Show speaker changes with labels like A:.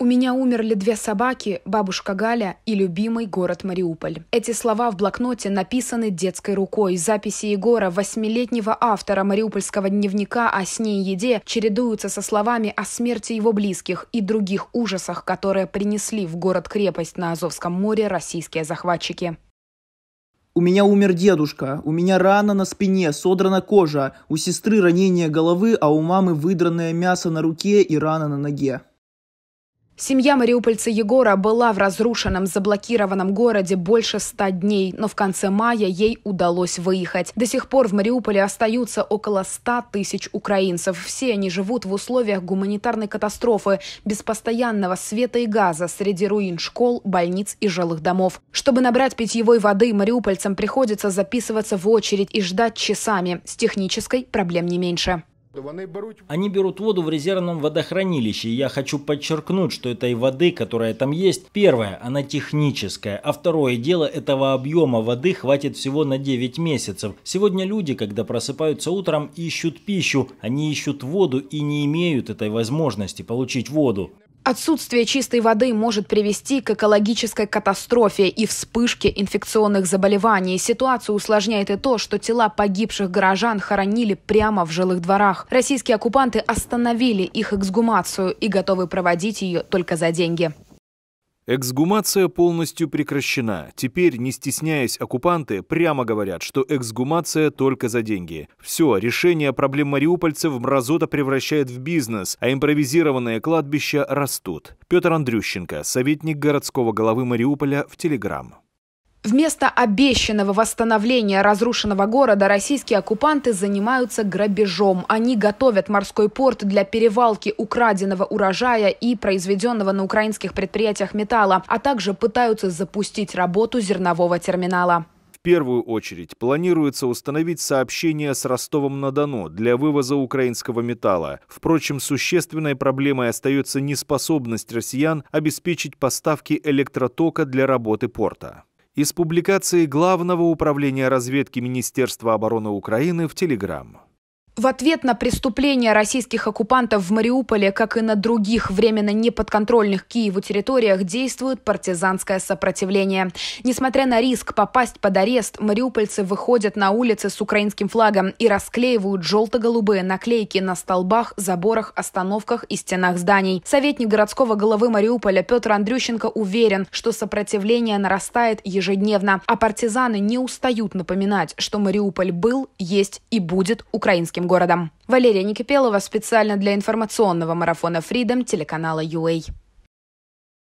A: У меня умерли две собаки, бабушка Галя и любимый город Мариуполь. Эти слова в блокноте написаны детской рукой. Записи Егора, восьмилетнего автора мариупольского дневника о сне и еде, чередуются со словами о смерти его близких и других ужасах, которые принесли в город-крепость на Азовском море российские захватчики.
B: У меня умер дедушка, у меня рана на спине, содрана кожа, у сестры ранение головы, а у мамы выдранное мясо на руке и рана на ноге.
A: Семья мариупольца Егора была в разрушенном, заблокированном городе больше ста дней, но в конце мая ей удалось выехать. До сих пор в Мариуполе остаются около ста тысяч украинцев. Все они живут в условиях гуманитарной катастрофы, без постоянного света и газа, среди руин школ, больниц и жилых домов. Чтобы набрать питьевой воды, мариупольцам приходится записываться в очередь и ждать часами. С технической проблем не меньше.
C: Они берут воду в резервном водохранилище. Я хочу подчеркнуть, что этой воды, которая там есть, первое, она техническая, а второе дело, этого объема воды хватит всего на 9 месяцев. Сегодня люди, когда просыпаются утром, ищут пищу, они ищут воду и не имеют этой возможности получить воду.
A: Отсутствие чистой воды может привести к экологической катастрофе и вспышке инфекционных заболеваний. Ситуацию усложняет и то, что тела погибших горожан хоронили прямо в жилых дворах. Российские оккупанты остановили их эксгумацию и готовы проводить ее только за деньги.
B: Эксгумация полностью прекращена. Теперь, не стесняясь, оккупанты прямо говорят, что эксгумация только за деньги. Все, решение проблем мариупольцев мразота превращает в бизнес, а импровизированные кладбища растут. Петр Андрющенко, советник городского головы Мариуполя в Телеграм.
A: Вместо обещанного восстановления разрушенного города российские оккупанты занимаются грабежом. Они готовят морской порт для перевалки украденного урожая и произведенного на украинских предприятиях металла, а также пытаются запустить работу зернового терминала.
B: В первую очередь планируется установить сообщение с Ростовом-на-Дону для вывоза украинского металла. Впрочем, существенной проблемой остается неспособность россиян обеспечить поставки электротока для работы порта из публикации Главного управления разведки Министерства обороны Украины в Телеграм.
A: В ответ на преступления российских оккупантов в Мариуполе, как и на других временно неподконтрольных Киеву территориях, действует партизанское сопротивление. Несмотря на риск попасть под арест, мариупольцы выходят на улицы с украинским флагом и расклеивают желто-голубые наклейки на столбах, заборах, остановках и стенах зданий. Советник городского головы Мариуполя Петр Андрющенко уверен, что сопротивление нарастает ежедневно, а партизаны не устают напоминать, что Мариуполь был, есть и будет украинским своим городом. Валерия Никипелова специально для информационного марафона Freedom телеканала UA.